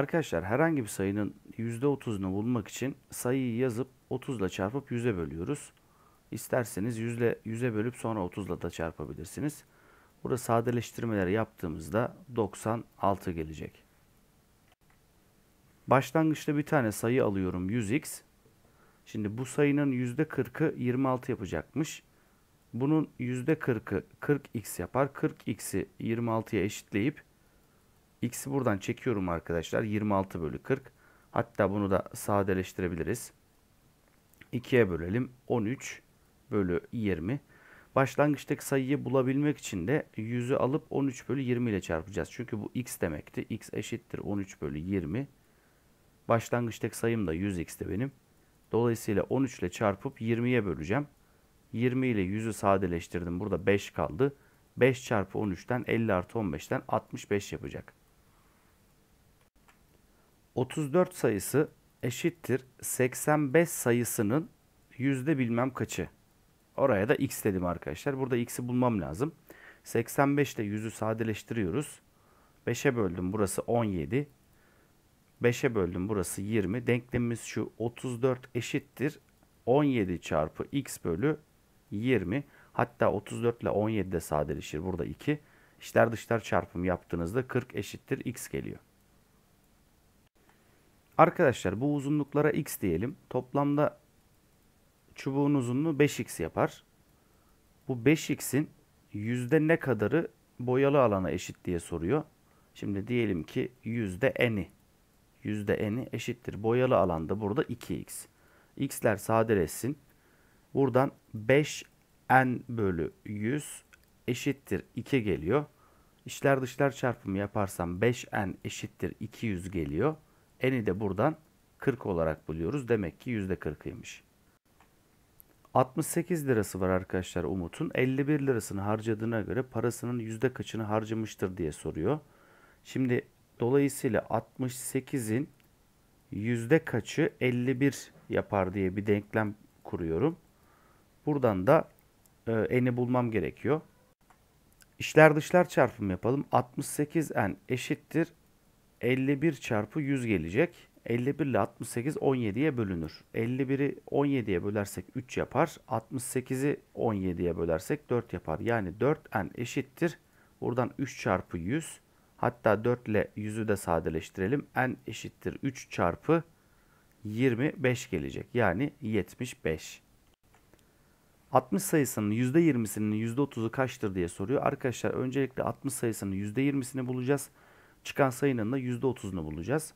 Arkadaşlar herhangi bir sayının %30'unu bulmak için sayıyı yazıp 30 ile çarpıp 100'e bölüyoruz. İsterseniz 100 ile 100'e bölüp sonra 30 ile de çarpabilirsiniz. Burada sadeleştirmeler yaptığımızda 96 gelecek. Başlangıçta bir tane sayı alıyorum 100x. Şimdi bu sayının %40'ı 26 yapacakmış. Bunun %40'ı 40x yapar. 40x'i 26'ya eşitleyip X'i buradan çekiyorum arkadaşlar. 26 bölü 40. Hatta bunu da sadeleştirebiliriz. 2'ye bölelim. 13 bölü 20. Başlangıçtaki sayıyı bulabilmek için de 100'ü alıp 13 bölü 20 ile çarpacağız. Çünkü bu x demekti. x eşittir 13 bölü 20. Başlangıçtaki sayım da 100x'ti benim. Dolayısıyla 13 ile çarpıp 20'ye böleceğim. 20 ile 100'ü sadeleştirdim. Burada 5 kaldı. 5 çarpı 13'ten 50 artı 15'ten 65 yapacak. 34 sayısı eşittir 85 sayısının yüzde bilmem kaçı. Oraya da x dedim arkadaşlar. Burada x'i bulmam lazım. 85 ile 100'ü sadeleştiriyoruz. 5'e böldüm burası 17. 5'e böldüm burası 20. Denklemimiz şu 34 eşittir. 17 çarpı x bölü 20. Hatta 34 ile 17 de sadeleşir. Burada 2. İşler dışlar çarpım yaptığınızda 40 eşittir x geliyor. Arkadaşlar bu uzunluklara x diyelim. Toplamda çubuğun uzunluğu 5x yapar. Bu 5x'in yüzde ne kadarı boyalı alana eşit diye soruyor. Şimdi diyelim ki yüzde n'i. Yüzde n'i eşittir. Boyalı alanda burada 2x. x'ler sadeleşsin. Buradan 5n bölü 100 eşittir 2 geliyor. İçler dışlar çarpımı yaparsam 5n eşittir 200 geliyor. Eni de buradan 40 olarak buluyoruz. Demek ki %40'ıymış. 68 lirası var arkadaşlar Umut'un. 51 lirasını harcadığına göre parasının yüzde kaçını harcamıştır diye soruyor. Şimdi dolayısıyla 68'in yüzde kaçı 51 yapar diye bir denklem kuruyorum. Buradan da e, n'i bulmam gerekiyor. İşler dışlar çarpım yapalım. 68 en eşittir 51 çarpı 100 gelecek. 51 ile 68 17'ye bölünür. 51'i 17'ye bölersek 3 yapar. 68'i 17'ye bölersek 4 yapar. Yani 4n eşittir. Buradan 3 çarpı 100. Hatta 4 ile 100'ü de sadeleştirelim. n eşittir 3 çarpı 25 gelecek. Yani 75. 60 sayısının %20'sinin %30'u kaçtır diye soruyor. Arkadaşlar öncelikle 60 sayısının %20'sini bulacağız çıkan sayının da %30'unu bulacağız.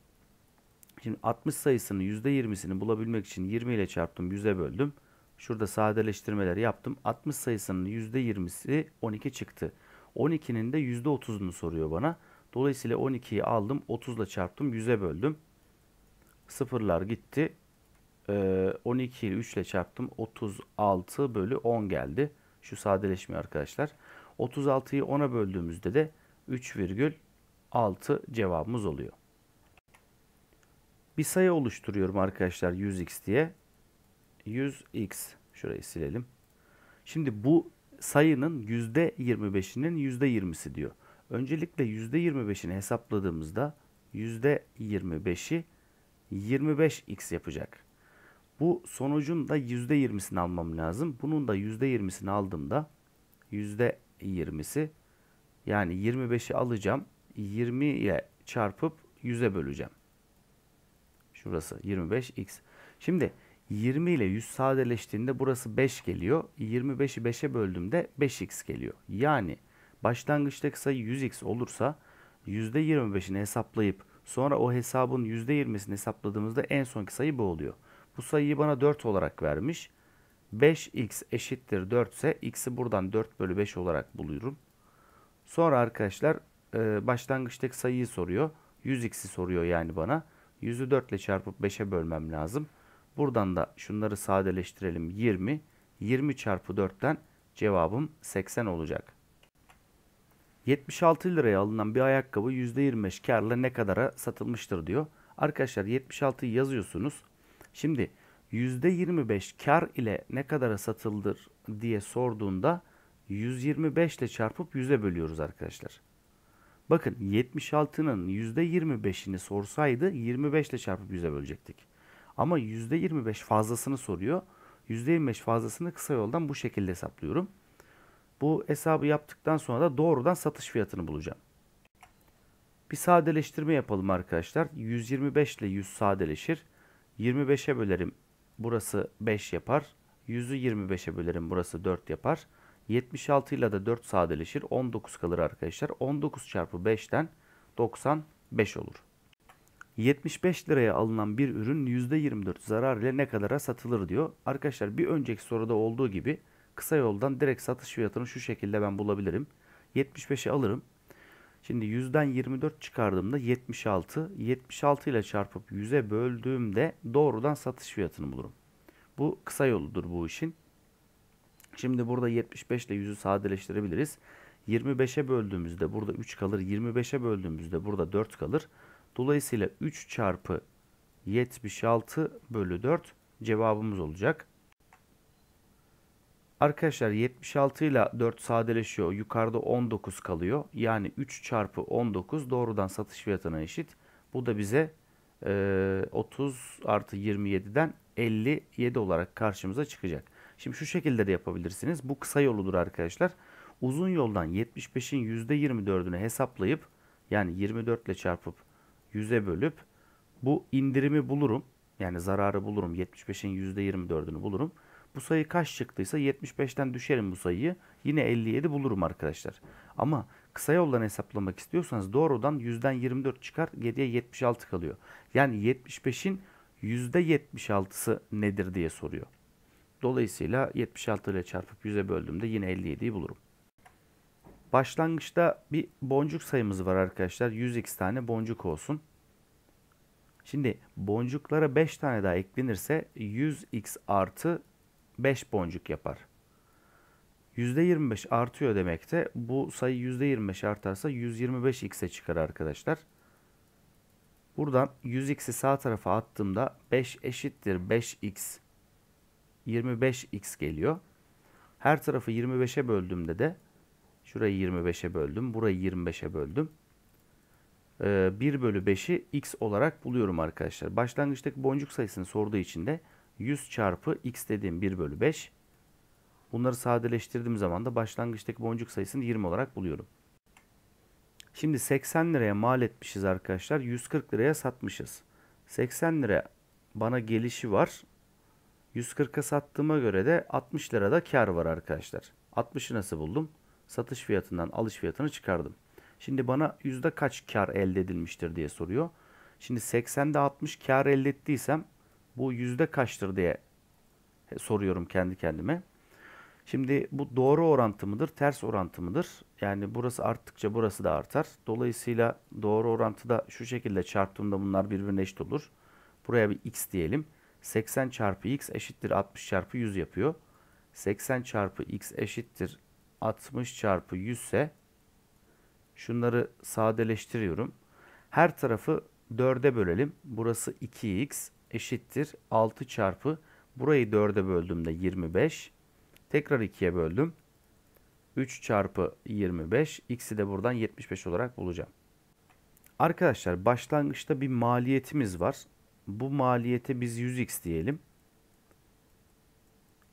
Şimdi 60 sayısının %20'sini bulabilmek için 20 ile çarptım 100'e böldüm. Şurada sadeleştirmeler yaptım. 60 sayısının %20'si 12 çıktı. 12'nin de %30'unu soruyor bana. Dolayısıyla 12'yi aldım 30 ile çarptım 100'e böldüm. Sıfırlar gitti. 12 ee, ile 3 ile çarptım 36 bölü 10 geldi. Şu sadeleşme arkadaşlar. 36'yı 10'a böldüğümüzde de 3 virgül 6 cevabımız oluyor. Bir sayı oluşturuyorum arkadaşlar 100x diye. 100x şurayı silelim. Şimdi bu sayının %25'inin %20'si diyor. Öncelikle %25'ini hesapladığımızda %25'i 25x yapacak. Bu sonucun da %20'sini almam lazım. Bunun da %20'sini aldığımda %20'si yani 25'i alacağım. 20 ile çarpıp 100'e böleceğim. Şurası 25x. Şimdi 20 ile 100 sadeleştiğinde burası 5 geliyor. 25'i 5'e böldüğümde 5x geliyor. Yani başlangıçtaki sayı 100x olursa %25'ini hesaplayıp sonra o hesabın %20'sini hesapladığımızda en sonki sayı bu oluyor. Bu sayıyı bana 4 olarak vermiş. 5x eşittir 4 ise x'i buradan 4 bölü 5 olarak buluyorum. Sonra arkadaşlar e, başlangıçtaki sayıyı soruyor. 100x'i soruyor yani bana. 100'ü 4 ile çarpıp 5'e bölmem lazım. Buradan da şunları sadeleştirelim. 20. 20 çarpı 4'ten cevabım 80 olacak. 76 liraya alınan bir ayakkabı %25 karla ne kadara satılmıştır diyor. Arkadaşlar 76'yı yazıyorsunuz. Şimdi %25 kar ile ne kadara satıldır diye sorduğunda 125 ile çarpıp 100'e bölüyoruz arkadaşlar. Bakın 76'nın %25'ini sorsaydı 25 ile çarpıp 100'e bölecektik. Ama %25 fazlasını soruyor. %25 fazlasını kısa yoldan bu şekilde hesaplıyorum. Bu hesabı yaptıktan sonra da doğrudan satış fiyatını bulacağım. Bir sadeleştirme yapalım arkadaşlar. 125 ile 100 sadeleşir. 25'e bölerim. Burası 5 yapar. 100'ü 25'e bölerim. Burası 4 yapar. 76 ile de 4 sadeleşir. 19 kalır arkadaşlar. 19 çarpı 5'ten 95 olur. 75 liraya alınan bir ürün %24 zarar ile ne kadara satılır diyor. Arkadaşlar bir önceki soruda olduğu gibi kısa yoldan direkt satış fiyatını şu şekilde ben bulabilirim. 75'i alırım. Şimdi 100'den 24 çıkardığımda 76. 76 ile çarpıp 100'e böldüğümde doğrudan satış fiyatını bulurum. Bu kısa yoludur bu işin. Şimdi burada 75 ile 100'ü sadeleştirebiliriz. 25'e böldüğümüzde burada 3 kalır. 25'e böldüğümüzde burada 4 kalır. Dolayısıyla 3 çarpı 76 bölü 4 cevabımız olacak. Arkadaşlar 76 ile 4 sadeleşiyor. Yukarıda 19 kalıyor. Yani 3 çarpı 19 doğrudan satış fiyatına eşit. Bu da bize e, 30 artı 27'den 57 olarak karşımıza çıkacak. Şimdi şu şekilde de yapabilirsiniz. Bu kısa yoludur arkadaşlar. Uzun yoldan 75'in %24'ünü hesaplayıp yani 24 ile çarpıp 100'e bölüp bu indirimi bulurum. Yani zararı bulurum. 75'in %24'ünü bulurum. Bu sayı kaç çıktıysa 75'ten düşerim bu sayıyı. Yine 57 bulurum arkadaşlar. Ama kısa yoldan hesaplamak istiyorsanız doğrudan 100'den 24 çıkar. Geriye 76 kalıyor. Yani 75'in %76'sı nedir diye soruyor. Dolayısıyla 76 ile çarpıp 100'e böldüğümde yine 57'yi bulurum. Başlangıçta bir boncuk sayımız var arkadaşlar. 100x tane boncuk olsun. Şimdi boncuklara 5 tane daha eklenirse 100x artı 5 boncuk yapar. %25 artıyor demek de bu sayı %25 artarsa 125x'e çıkar arkadaşlar. Buradan 100x'i sağ tarafa attığımda 5 eşittir 5x 25x geliyor. Her tarafı 25'e böldüğümde de şurayı 25'e böldüm. Burayı 25'e böldüm. Ee, 1 bölü 5'i x olarak buluyorum arkadaşlar. Başlangıçtaki boncuk sayısını sorduğu için de 100 çarpı x dediğim 1 bölü 5. Bunları sadeleştirdiğim zaman da başlangıçtaki boncuk sayısını 20 olarak buluyorum. Şimdi 80 liraya mal etmişiz arkadaşlar. 140 liraya satmışız. 80 lira bana gelişi var. 140'a sattığıma göre de 60 lirada kar var arkadaşlar. 60'ı nasıl buldum? Satış fiyatından alış fiyatını çıkardım. Şimdi bana yüzde kaç kar elde edilmiştir diye soruyor. Şimdi 80'de 60 kar elde ettiysem bu yüzde kaçtır diye soruyorum kendi kendime. Şimdi bu doğru orantı mıdır, ters orantı mıdır? Yani burası arttıkça burası da artar. Dolayısıyla doğru orantıda şu şekilde çarptığımda bunlar birbirine eşit olur. Buraya bir x diyelim. 80 çarpı x eşittir 60 çarpı 100 yapıyor. 80 çarpı x eşittir 60 çarpı 100 ise şunları sadeleştiriyorum. Her tarafı 4'e bölelim. Burası 2x eşittir 6 çarpı burayı 4'e böldüğümde 25. Tekrar 2'ye böldüm. 3 çarpı 25. X'i de buradan 75 olarak bulacağım. Arkadaşlar başlangıçta bir maliyetimiz var. Bu maliyete biz 100x diyelim.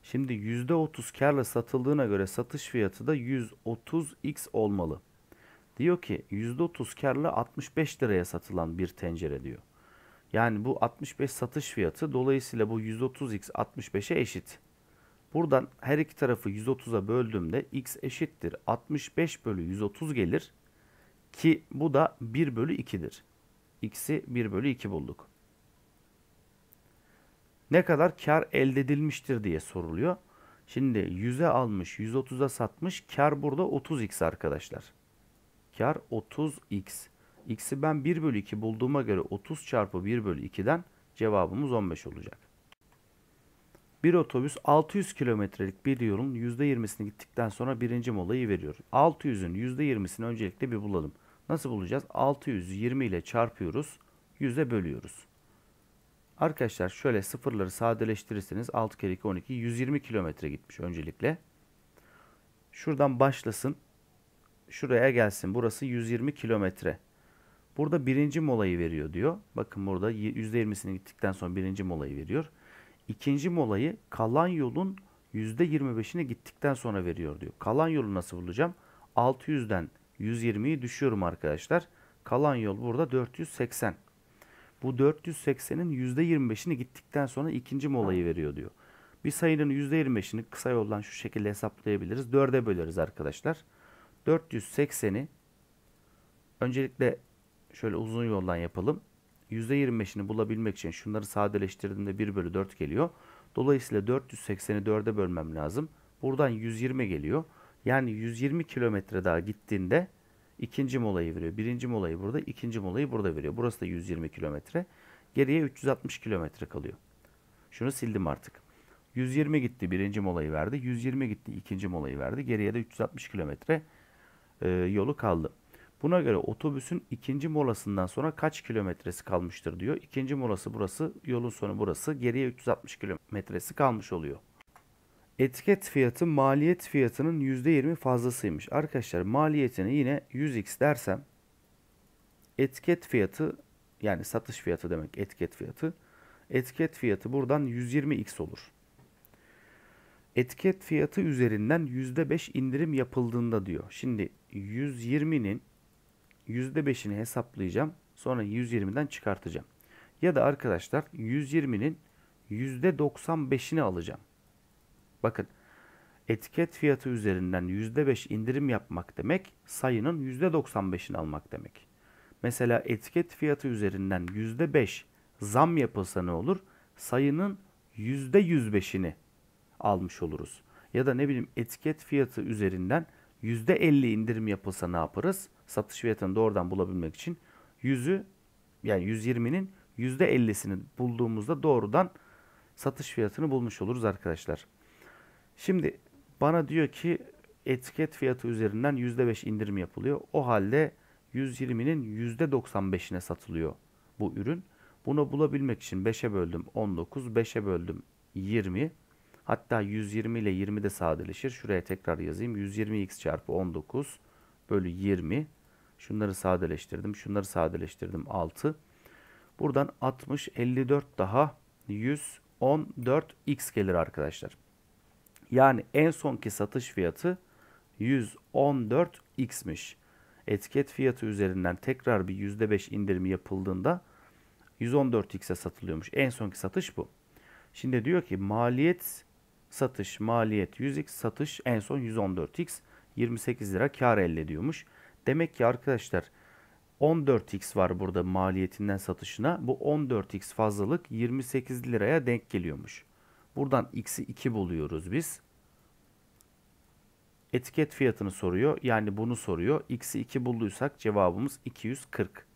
Şimdi %30 karla satıldığına göre satış fiyatı da 130x olmalı. Diyor ki %30 karla 65 liraya satılan bir tencere diyor. Yani bu 65 satış fiyatı dolayısıyla bu 130x 65'e eşit. Buradan her iki tarafı 130'a böldüğümde x eşittir 65 bölü 130 gelir. Ki bu da 1 bölü 2'dir. x'i 1 bölü 2 bulduk ne kadar kar elde edilmiştir diye soruluyor. Şimdi 100'e almış, 130'a satmış. Kar burada 30x arkadaşlar. Kar 30x. X'i ben 1 bölü 2 bulduğuma göre 30 çarpı 1 bölü 2'den cevabımız 15 olacak. Bir otobüs 600 kilometrelik bir yolun %20'sini gittikten sonra birinci molayı veriyor. 600'ün %20'sini öncelikle bir bulalım. Nasıl bulacağız? 620 ile çarpıyoruz, 100'e bölüyoruz. Arkadaşlar şöyle sıfırları sadeleştirirseniz 6 kere 2 12 120 kilometre gitmiş öncelikle. Şuradan başlasın. Şuraya gelsin. Burası 120 kilometre. Burada birinci molayı veriyor diyor. Bakın burada %20'sini gittikten sonra birinci molayı veriyor. İkinci molayı kalan yolun %25'ine gittikten sonra veriyor diyor. Kalan yolu nasıl bulacağım? 600'den 120'yi düşüyorum arkadaşlar. Kalan yol burada 480. Bu 480'in %25'ini gittikten sonra ikinci molayı veriyor diyor. Bir sayının %25'ini kısa yoldan şu şekilde hesaplayabiliriz. 4'e böleriz arkadaşlar. 480'i öncelikle şöyle uzun yoldan yapalım. %25'ini bulabilmek için şunları sadeleştirdiğimde 1 bölü 4 geliyor. Dolayısıyla 480'i 4'e bölmem lazım. Buradan 120 geliyor. Yani 120 kilometre daha gittiğinde ikinci molayı veriyor. Birinci molayı burada, ikinci molayı burada veriyor. Burası da 120 kilometre. Geriye 360 kilometre kalıyor. Şunu sildim artık. 120 gitti birinci molayı verdi. 120 gitti ikinci molayı verdi. Geriye de 360 kilometre e, yolu kaldı. Buna göre otobüsün ikinci molasından sonra kaç kilometresi kalmıştır diyor. İkinci molası burası, yolun sonu burası. Geriye 360 kilometresi kalmış oluyor etiket fiyatı maliyet fiyatının %20 fazlasıymış. Arkadaşlar maliyetini yine 100x dersem etiket fiyatı yani satış fiyatı demek etiket fiyatı. Etiket fiyatı buradan 120x olur. Etiket fiyatı üzerinden %5 indirim yapıldığında diyor. Şimdi 120'nin %5'ini hesaplayacağım. Sonra 120'den çıkartacağım. Ya da arkadaşlar 120'nin %95'ini alacağım. Bakın etiket fiyatı üzerinden %5 indirim yapmak demek sayının %95'ini almak demek. Mesela etiket fiyatı üzerinden %5 zam yapılsa ne olur? Sayının %105'ini almış oluruz. Ya da ne bileyim etiket fiyatı üzerinden %50 indirim yapılsa ne yaparız? Satış fiyatını doğrudan bulabilmek için 100'ü yani 120'nin %50'sini bulduğumuzda doğrudan satış fiyatını bulmuş oluruz arkadaşlar. Şimdi bana diyor ki etiket fiyatı üzerinden %5 indirim yapılıyor. O halde 120'nin %95'ine satılıyor bu ürün. Bunu bulabilmek için 5'e böldüm 19, 5'e böldüm 20. Hatta 120 ile 20 de sadeleşir. Şuraya tekrar yazayım. 120x çarpı 19 bölü 20. Şunları sadeleştirdim. Şunları sadeleştirdim. 6. Buradan 60, 54 daha 114x gelir arkadaşlar. Yani en sonki satış fiyatı 114x'miş. Etiket fiyatı üzerinden tekrar bir %5 indirimi yapıldığında 114x'e satılıyormuş. En sonki satış bu. Şimdi diyor ki maliyet satış maliyet 100x satış en son 114x 28 lira kar elde ediyormuş. Demek ki arkadaşlar 14x var burada maliyetinden satışına. Bu 14x fazlalık 28 liraya denk geliyormuş. Buradan x'i 2 buluyoruz biz. Etiket fiyatını soruyor. Yani bunu soruyor. X'i 2 bulduysak cevabımız 240.